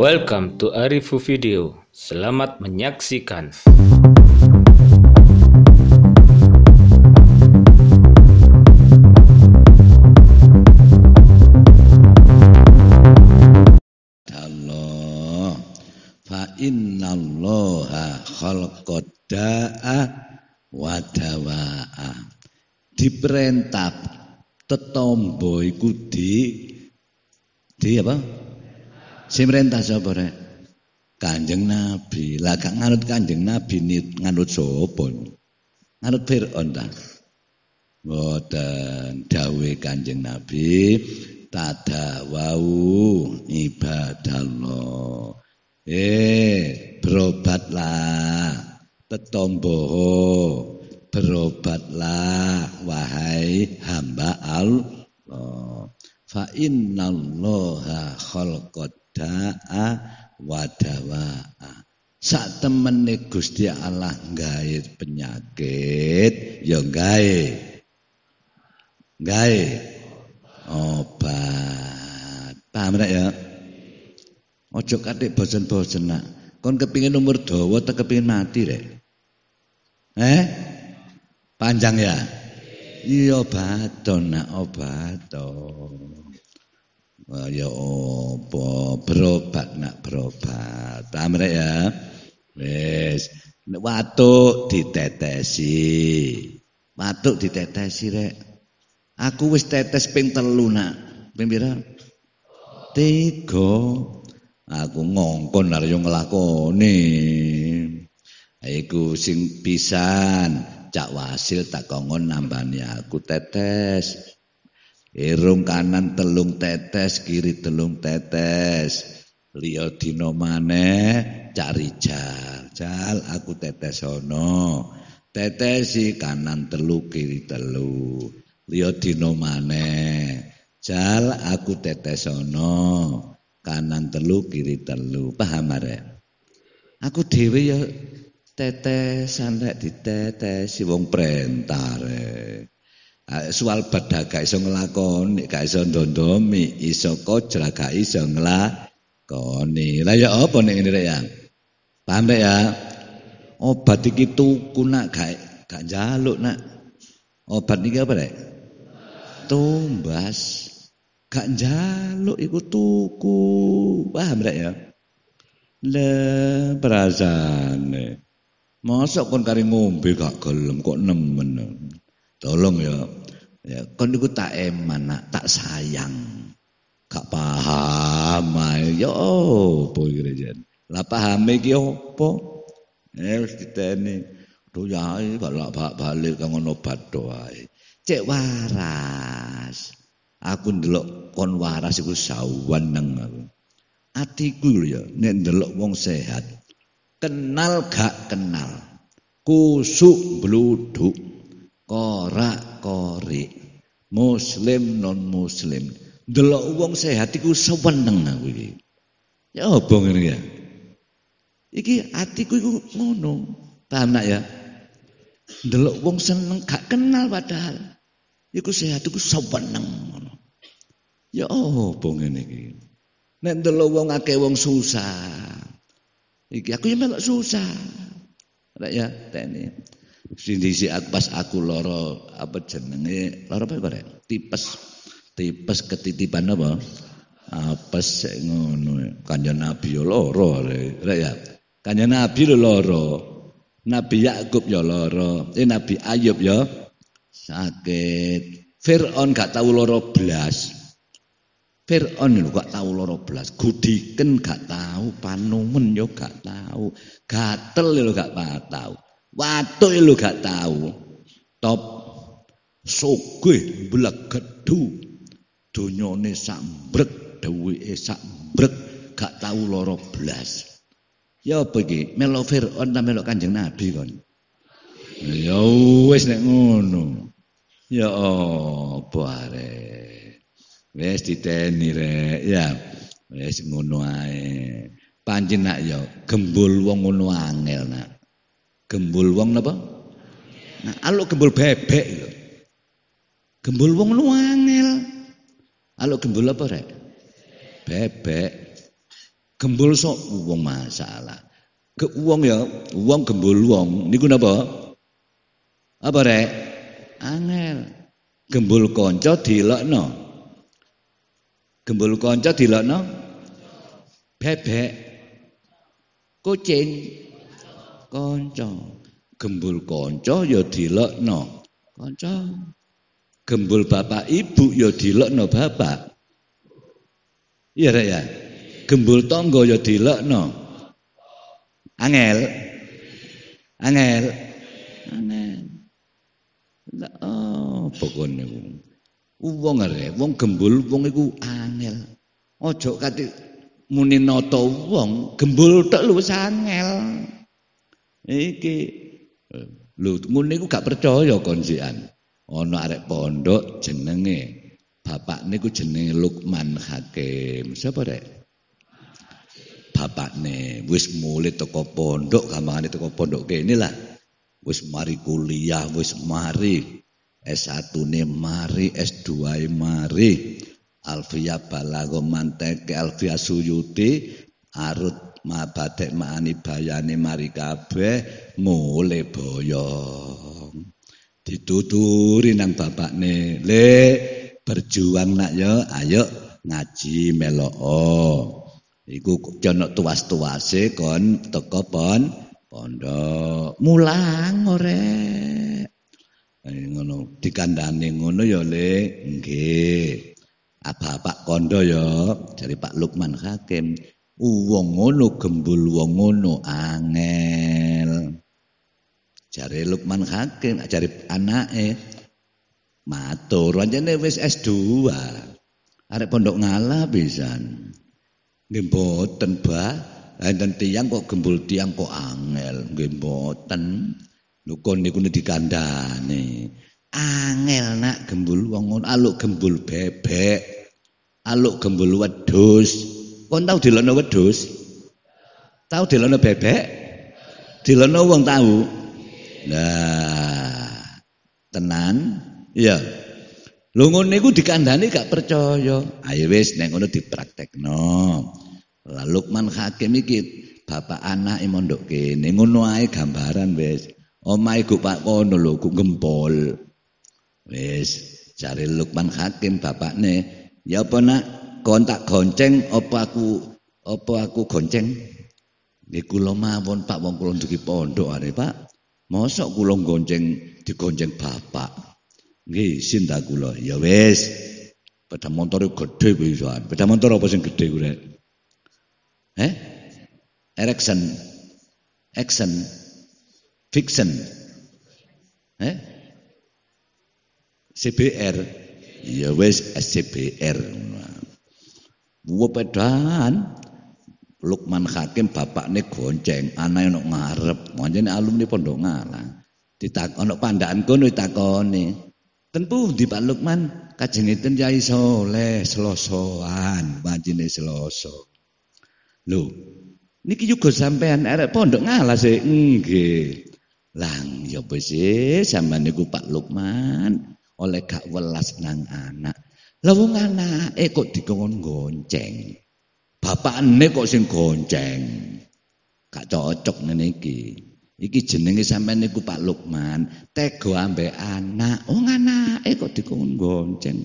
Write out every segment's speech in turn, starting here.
Welcome to Arifu Video. Selamat menyaksikan. Allah fa innallaha khalaqad da'a wa dawa'a. Diperintah tetombo iku di di apa? merintah sapa rek? Kanjeng Nabi. laka nganut Kanjeng Nabi nganut sapa? Nganut Firaun ta? Mboten dawuh Kanjeng Nabi tadawau ibadallah. Eh, berobatlah tetomboho berobatlah wahai hamba Allah fa innallaha khalqat da'a wa dawa'a. Sak temene Gusti Allah gawe penyakit ya gawe. Gawe obat. Paham rek ya? Ojo katik bosen-bosen nak. Kon kepingin umur dawa tak kepingin mati rek. Eh? Panjang ya? Iya baton obat obaton. Ya apa berobat nak berobat. mereka ya? Wis. Watuk ditetesi. Watuk ditetesi rek. Aku wis tetes ping telu nak. Ping pira? Tiga. Aku ngongkon lha yo nglakoni. Iku sing pisan cak wasil tak kongon nambani aku tetes. Irung kanan telung tetes, kiri telung tetes. Liotinomane, cari jal. Jal aku tetes ana. Tetesi kanan telu kiri telu. Liotinomane, dina Jal aku tetes ono. Kanan telu kiri telu. Paham are? Aku dhewe ya tetesan di tetesi wong prentar. Soal badha gak iso ngelakon gak iso ndondomi, iso kojra gak iso nglakoni. Lah ya apa nih ini ya? Paham deh ya? Obat iki tuku nak gak gak jaluk nak. Obat iki apa deh Tumbas. Gak jaluk iku tuku. Paham deh ya? le perasaan Masa kon kari ngombe gak gelem kok nemen. Tolong ya. Ya, kon niku tak eman, tak sayang. Gak paham ae. Yo opo kira Lah pahame iki opo? Eh diteni. ini ya balak bak balik kang ono badho ae. Cek waras. Aku ndelok kon waras iku sawan nang aku. Atiku ya nek ndelok wong sehat. Kenal gak kenal. Kusuk bluduk kora kori, muslim non muslim delok uang sehat iku seweneng aku iki ya apa ngene ya iki atiku iku ngono paham ya delok uang seneng gak kenal padahal iku sehat iku seweneng ngono ya apa ngene iki nek delok wong akeh uang susah iki aku yang melok susah Lek ya teni Sindisi pas aku loro apa jenenge loro apa kok ya, Tipes. Tipes ketitipan apa? Apes ngono. Ya. Kanjeng Nabi yo ya loro rek ya. Kanjeng Nabi lo loro. Nabi Yakub yo loro. Eh Nabi Ayub yo sakit. Fir'aun gak tahu loro belas. Fir'aun lu gak tahu loro belas. Gudiken gak tahu, panumen yo gak tahu. Gatel lu gak tahu. Watuk lu gak tahu. Top sugih blegedu. Donyane sambrek, dheweke sambrek, gak tahu loro blas. Ya apa iki? Melok Firaun ta melok Kanjeng Nabi kon? Ya wis nek ngono. Ya apa wes Wis diteni rek, ya. Wis ngono ae. Pancen nak ya gembul wong ngono angel nak. Gembul wong napa? Nah, aluk gembul bebek lho. Gembul wong lu angel. Alok gembul apa rek? Bebek. Gembul sok wong masalah. Ke wong ya, wong gembul wong niku napa? Apa rek? Angel. Gembul kanca Kembul Gembul kanca no? Bebek. Kucing kanca. Gembul kanca ya dilekno. Kanca. Gembul bapak ibu ya dilekno bapak. Iya rek ya. Gembul tangga ya dilekno. Angel. Angel. Angel. Oh, pokoknya niku. Wong arek, wong gembul wong iku angel. Ojo kate muni nata wong, gembul tok luwes angel. Iki lu ngene iku gak percaya kon sian. arek pondok jenenge bapak niku jenenge Lukman Hakim. Siapa rek? nih. wis mulai toko pondok, gampangane toko pondok kene lah. Wis mari kuliah, wis mari S1 ne mari, S2 e mari. Alfia Balago Manteke, Alfia Suyuti, Arut mabatek maani bayani mari kabeh ngole boyong dituturi nang bapakne Lek, berjuang nak yo ayo ngaji meloo iku jono tuas tuase kon teko pon pondok mulang ore eh, ngono dikandani ngono yo Lek, nggih apa pak kondo yo dari pak lukman hakim Wong ngono gembul wong ngono angel. Jare Lukman Hakim, jare anake matur anjene wis S2. Arek pondok ngalah pisan. Nggih mboten, ba Enten tiang kok gembul tiang kok angel, nggih mboten. Nukun niku dikandhani. Angel nak gembul wong ngono, aluk gembul bebek, aluk gembul wedhus. Kon tau wedus, wedhus? Tau dilono bebek? Dilono wong tahu? Nah, tenan, iya. Lho ngene iku dikandani gak percaya. Ayo wis nek ngono dipraktekno. Lah Lukman Hakim iki bapak anak e mondok kene ngono ae gambaran wis. Omahe oh go pak kono lho go gempol. Wis, jare Lukman Hakim bapakne, "Ya apa nak kon tak gonceng apa aku apa aku gonceng nggih kula mawon Pak wong kula nduki pondok are Pak mosok kula gonceng digonceng bapak nggih sinta kula ya wis beda motor gede kuwi beda motor apa sing gede kuwi eh Erickson action fiction eh CBR ya wis SCBR Wepedan Lukman Hakim bapakne gonceng, anaknya nok ngarep. Mancene alumni pondok ngalang. Ditak ana pandaan kono ditakoni. Tentu di Pak Lukman? Kajengipun Kyai soleh, Selosoan, pancene Seloso. Lu, niki juga sampean arek pondok ngalah sih. E? enggak. Lang ya sih, e, sampean niku Pak Lukman oleh gak welas nang anak. Lah anak, eh kok digongon gonceng. Bapak ane kok sing gonceng. Gak cocok nengi, iki. Iki jenenge sampean niku Pak Lukman, tega ambek anak. oh ngana, eh kok digongon gonceng.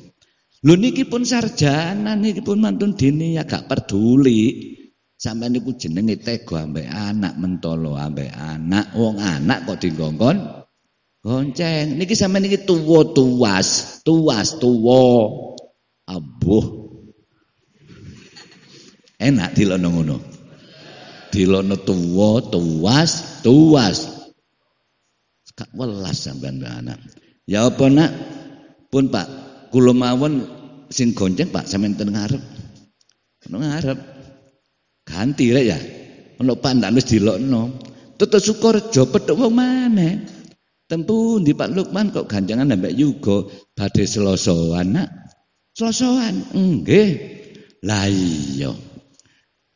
Lu niki pun sarjana, niki pun mantun dini ya gak peduli. Sampeyan niku jenenge gue ambek anak, mentolo ambek anak. Wong anak kok digongkon gonceng. Niki sampai niki tuwo tuwas, tuwas tuwa. Abuh. Enak dilono ngono. Dilono tuwa, tuwas, tuwas. Kak welas sampean anak. Ya apa nak? Pun Pak, kula mawon sing gonceng Pak sampean ten ngarep. Ono ngarep. Ganti rek ya. Ono pandan ndak wis dilokno. Tetep Sukorejo petuk wong maneh. Tempu di Pak Lukman kok ganjangan nambah Yugo badai seloso anak. Sosokan enggih Lah iya.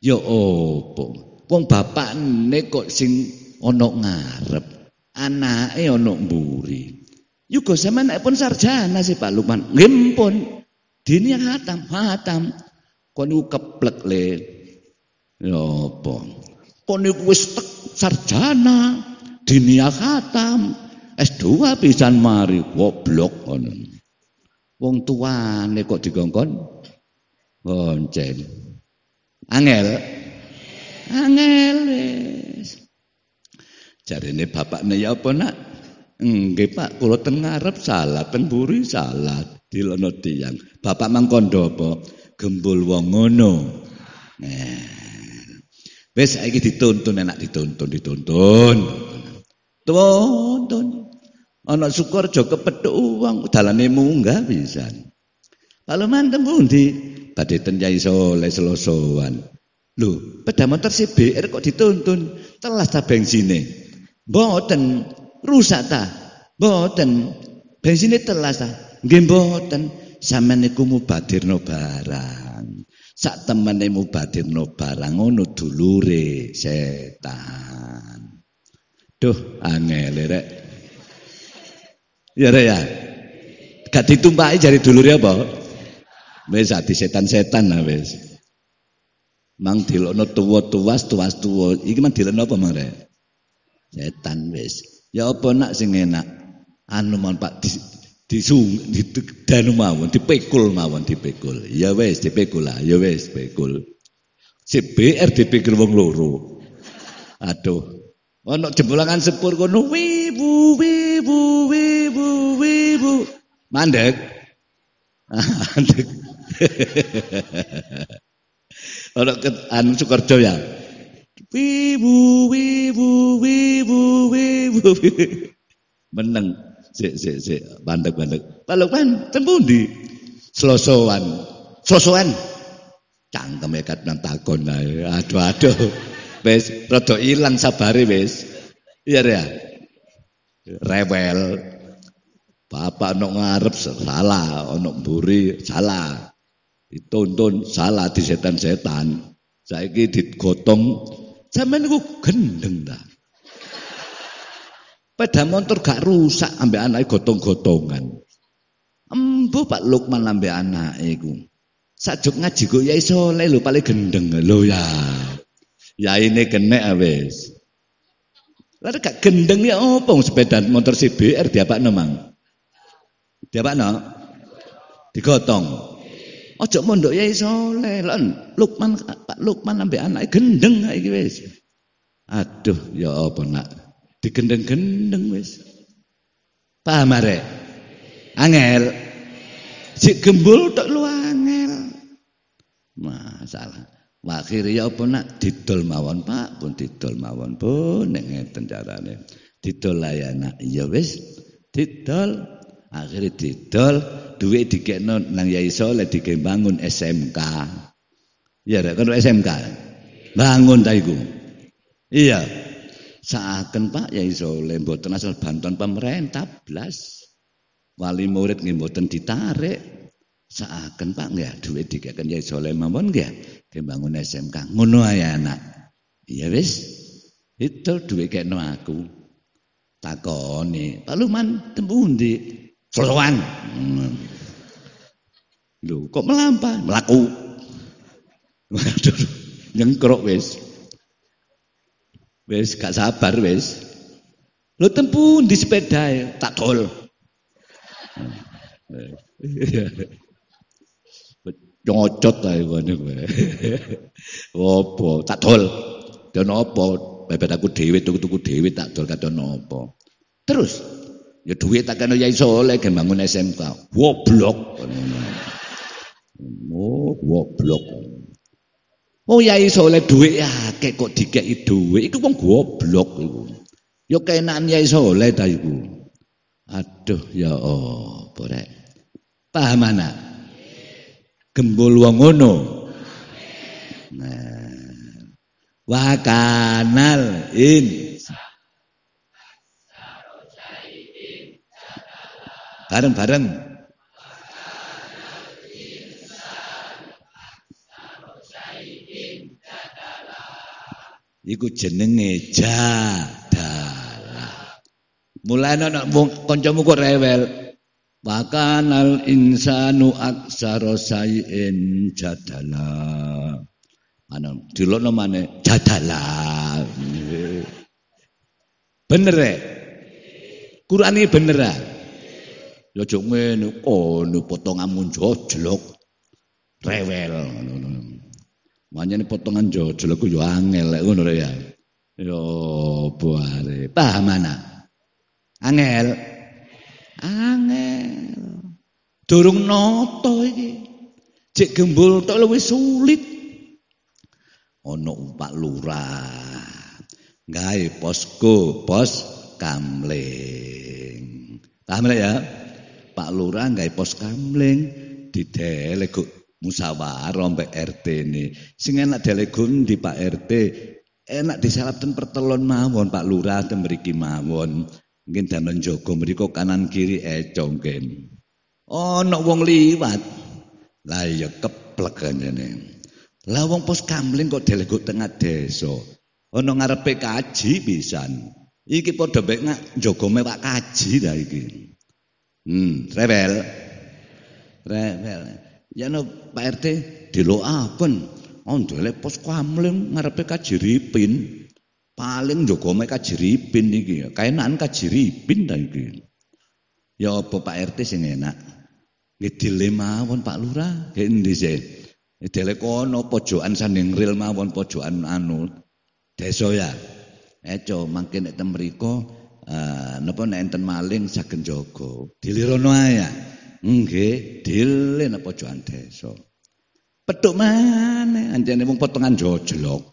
Ya opo? Wong bapakne kok sing ana ngarep, anake ana mburi. Yugo sampean nek pun sarjana sih Pak Lukman. Nggih pun. Dini hatam, hatam. Kok niku keplek le. Ya opo Kok niku wis sarjana, dini yang hatam. S2 pisan mari goblok ngono. Wong tuane kok digongkon boncen. Angel. Angel. bapak nih ya apa nak? Enggak Pak, kalau tengarap salah, salah, salah. salah. salat, dilono Bapak mangkondo apa? Gembul wong ngono. Nah. dituntun enak dituntun dituntun. Tuntun. Ana Sukorejo kepethuk wong dalane munggah pisan. Lalu mantem pundi? Badhe ten Kyai Soleh Selosoan. Lho, peda motor CBR kok dituntun telas ta bensine. Mboten rusak ta. Mboten bensine telas ta. Nggih mboten sampean niku mubadirno barang. sak temene mubadirno barang ngono dulure setan. Duh angel rek Ya re ya. Gak ditumpahi jari ya apa? Wis ati setan-setan lah wis. Mang dilokno tuwa tuwa tuwa tuwa Iki mang dilokno apa mang re? Setan wis. Ya apa nak sing enak? Anu mon Pak di, di danu mawon, dipikul mawon, dipikul. Ya wes dipikul lah, ya wis pikul. CBR dipikir wong loro. Aduh. Ono jempolangan sepur kono wibu wibu wibu Mandek. Mandek. Ora ket an Sukerjo ya. Wibu wibu wibu wibu. Meneng. Sik sik sik bandek bandek. Palukman tempundi? Slosowan. Slosowan. Cangkem kat nang takon ae. Aduh aduh. Wis rada ilang sabare wis. Iya ya. Rewel. Bapak ono ngarep salah, ono buri salah. Dituntun salah di setan-setan. saya ini digotong zaman niku gendeng ta. Peda motor gak rusak ambek anak gotong-gotongan. Embo Pak Lukman ambek anak itu. Sajuk ngaji kok ya iso lelu paling gendeng lo ya. ya ini kena awes. Lalu gak gendeng ya opo sepeda motor CBR diapak nemang no Digotong. Ojo mondok ya isole lan Lukman Pak Lukman ambek anak gendeng iki wis. Aduh, ya apa nak? Digendeng-gendeng wis. Paham arek? Angel. Sik gembul tok lu angel. Masalah. Wakiri ya apa nak didol mawon Pak, pun didol mawon pun nek ngeten carane. Didol layanak ya wis didol akhirnya didol duit dikekno nang Yai Soleh dikembangun SMK iya rek kan SMK bangun ta iya seakan Pak Yai Soleh mboten asal bantuan pemerintah blas wali murid nggih mboten ditarik saaken Pak nggih duit dikeken Yai Soleh mawon nggih dibangun SMK ngono ae anak iya wis itu duit kekno aku takoni Pak Luman tempuh Soroan. Lho, kok melampah? Melaku. Waduh, nyengkrok wis. Wis gak sabar wis. Lho tempu di sepeda ya, tak tol. Nyocot ae ngene kowe. Opo? Tak tol. Dan opo? Bebet aku dewi, tuku-tuku dewi tak tol kata opo. Terus Ya duit tak kena Yai Soleh kan bangun SMK. Woblok. Oh, woblok. Oh Yai Soleh duit ya kayak kok dikeki duit itu wong woblok iku. Ya keenan Yai Soleh ta iku. Aduh ya oh rek. Paham mana Gembul wangono ngono. Nah. Wa kanal in. bareng-bareng. Iku jenenge jadalah. Mulai nek kancamu kok rewel, Bahkan al insanu aksara sayin jadala. Mana dulu mana jadala. Bener ya? Quran ini beneran. E? Ya aja ngene oh, potongan potonganmu njojlok. Rewel ngono. ini potongan njojlok ku yo angel lek ngono ya. Yo buare. Paham ana? Angel. Angel. Durung noto iki. cek gembul tok luwih sulit. ono umpak Lurah. Gawe posko, pos kamling. Paham ya? Pak Lurah nggak pos kamling didelek musyawarah mbek RT ini. Sing enak delegun di Pak RT, enak disalapten pertelon mawon Pak Lurah tembriki mriki mawon. Mungkin danon jogo mriko kanan kiri eh ken. oh oh, wong liwat. Lah ya keplek nih. Lah wong pos kamling kok delego tengah desa. Ono ngarepe kaji bisa, Iki padha ngak jogo mewak kaji lah iki. Hmm, rebel. Rebel. Ya no Pak RT diloaken. Ondele pos kamling ngarepe kajiripin. Paling njogo mek kajiripin iki ya. Kaenakan kajiripin ta Ya apa Pak RT sing enak? Nggih pun Pak Lurah, nggih endi Dele kono pojokan sanding ril mawon pojokan anu deso ya. Eco makin nek temriko Ah, napa nek enten maling saged jaga. Dilirono ae. Ya. Nggih, dile napa so, desa. Petuk maneh anjene mung potongan jojlok.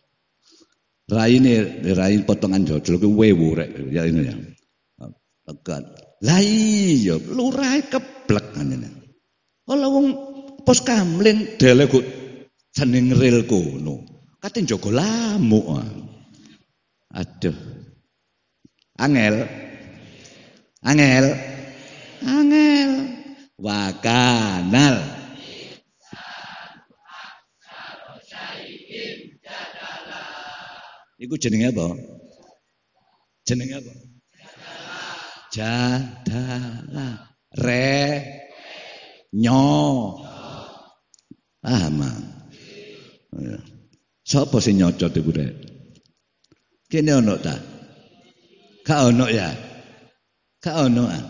Raine rain potongan jojlok kuwi wewu rek ya ini ya. Pegat. Lah iya, lurahe keblek anjene. Ala wong pos kamling dele kok jeneng ril kono. Kate njaga lamuk. Ah. Aduh. Angel. Angel. Angel. Wakanal. Iku jenenge apa? Jenenge apa? Jadala. Re. Nyo. Paham? Ah? Iya. Sopo sing nyocot iku rek? Kene ono ta? Gak ono ya. Gak ono. Ah.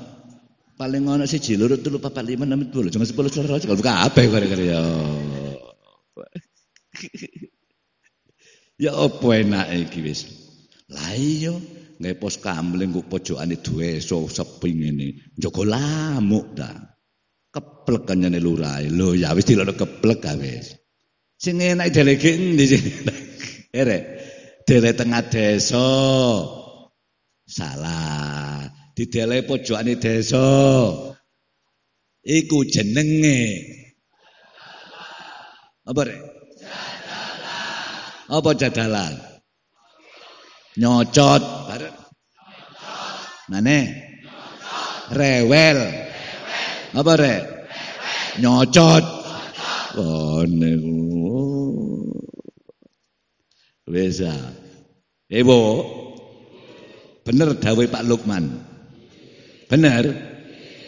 Paling ono siji loro telu papat lima enam puluh, Cuma sepuluh selera aja kalau apa gara-gara ya. Ya opo enak iki wis. Lah iya nggae pos kamling kok pojokane duwe so seping ini. Njogo lamuk ta. Keplek kanyane lurae. Lho ya wis dilok keplek ka ah, wis. Sing enak delege endi sing. Erek. Dere tengah desa. salah di dele pojokane desa iku jenenge apa re apa jadalan nyocot Nyocot, Nane, Nyocot, rewel Rewel, apa Rewel, nyocot ane oh, wis ah eh, Bener dawe Pak Lukman. Bener?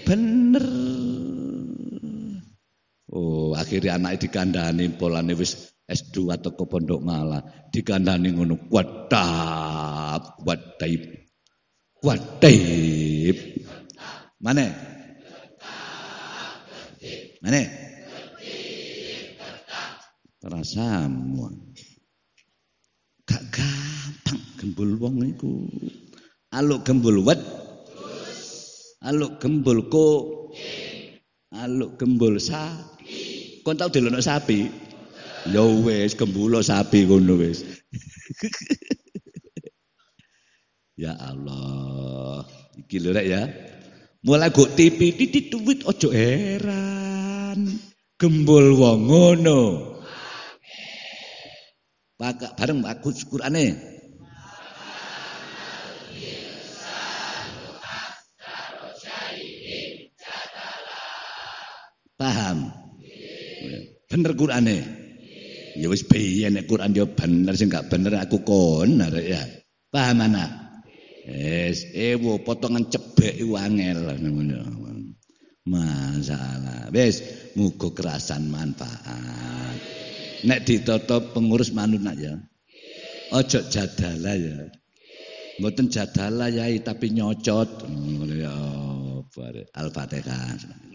Bener. Oh, akhirnya anak dikandani polane wis S2 atau ke Pondok Mala. Dikandani ngono kuatap, kuataib. Kuataib. Mana? Mana? Perasamu. Gak gampang gembul wong iku aluk gembul wet aluk gembul ko aluk gembul sa kon tau delok sapi ya wis gembulo sapi ngono wis ya Allah iki lho ya mulai go tipi titit duit ojo heran gembul wong ngono bareng aku syukur aneh bener Quran Ya wis biaya nek Qur'an ya bener sih gak bener aku kon ya. Paham mana Wis ewo potongan cebek iku angel Masalah. Wis mugo kerasan manfaat. Nek ditoto pengurus manut nak ya. Ojo jadala ya. Mboten jadala yai tapi nyocot. Hmm, ya, Al-Fatihah.